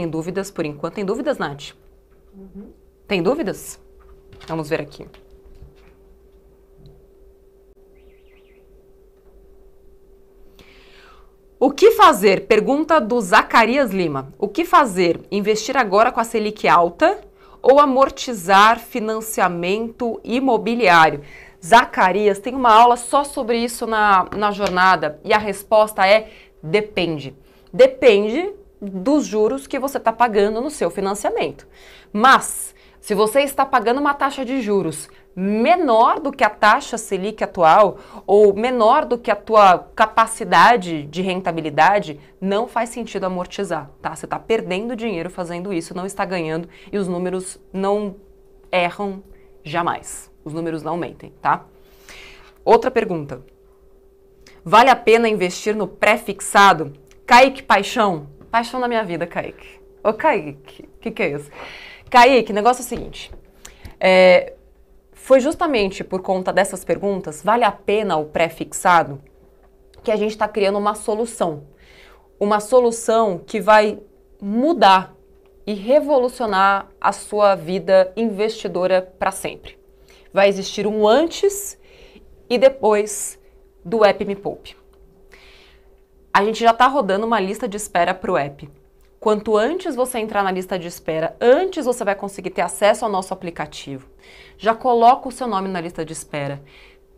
Tem dúvidas por enquanto? Tem dúvidas, Nath? Uhum. Tem dúvidas? Vamos ver aqui. O que fazer? Pergunta do Zacarias Lima. O que fazer? Investir agora com a Selic alta ou amortizar financiamento imobiliário? Zacarias, tem uma aula só sobre isso na, na jornada e a resposta é depende. Depende dos juros que você está pagando no seu financiamento. Mas, se você está pagando uma taxa de juros menor do que a taxa Selic atual ou menor do que a tua capacidade de rentabilidade, não faz sentido amortizar, tá? Você está perdendo dinheiro fazendo isso, não está ganhando e os números não erram jamais. Os números não mentem, tá? Outra pergunta. Vale a pena investir no pré-fixado? Kaique Paixão, Paixão da minha vida, Kaique. Ô, Kaique, o que, que é isso? Kaique, negócio é o seguinte. É, foi justamente por conta dessas perguntas, vale a pena o pré-fixado, que a gente está criando uma solução. Uma solução que vai mudar e revolucionar a sua vida investidora para sempre. Vai existir um antes e depois do App Me Poupe a gente já está rodando uma lista de espera para o app. Quanto antes você entrar na lista de espera, antes você vai conseguir ter acesso ao nosso aplicativo. Já coloca o seu nome na lista de espera.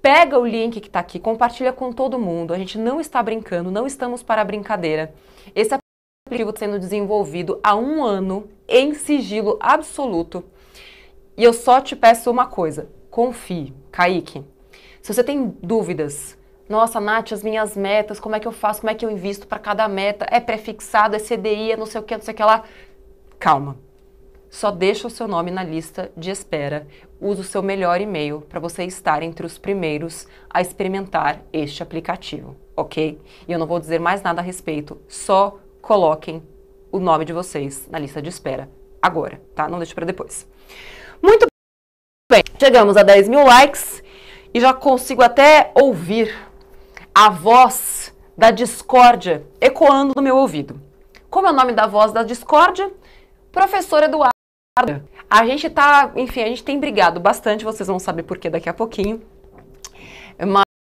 Pega o link que está aqui, compartilha com todo mundo. A gente não está brincando, não estamos para brincadeira. Esse aplicativo está sendo desenvolvido há um ano, em sigilo absoluto. E eu só te peço uma coisa: confie, Kaique. Se você tem dúvidas, nossa, Nath, as minhas metas, como é que eu faço, como é que eu invisto para cada meta, é prefixado, é CDI, é não sei o que, não sei o que lá. Calma. Só deixa o seu nome na lista de espera. Use o seu melhor e-mail para você estar entre os primeiros a experimentar este aplicativo, ok? E eu não vou dizer mais nada a respeito, só coloquem o nome de vocês na lista de espera agora, tá? Não deixe para depois. Muito bem, chegamos a 10 mil likes e já consigo até ouvir a voz da discórdia ecoando no meu ouvido. Como é o nome da voz da discórdia? Professor Eduardo. A gente tá, enfim, a gente tem brigado bastante, vocês vão saber por que daqui a pouquinho. Mas